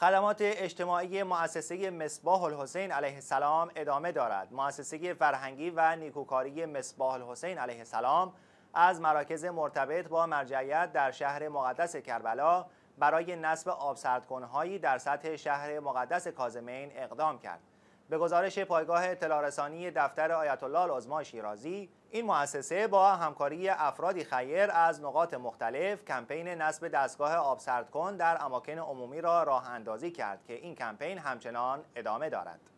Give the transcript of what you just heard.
خدمات اجتماعی مؤسسه مصباح الحسین علیه السلام ادامه دارد. مؤسسه فرهنگی و نیکوکاری مصباح الحسین علیه السلام از مراکز مرتبط با مرجعیت در شهر مقدس کربلا برای نصب آبسردکنهایی در سطح شهر مقدس کازمین اقدام کرد. به گزارش پایگاه اطلاع رسانی دفتر آیت الله العظما شیرازی این مؤسسه با همکاری افرادی خیر از نقاط مختلف کمپین نصب دستگاه آبسردکن در اماکن عمومی را راه اندازی کرد که این کمپین همچنان ادامه دارد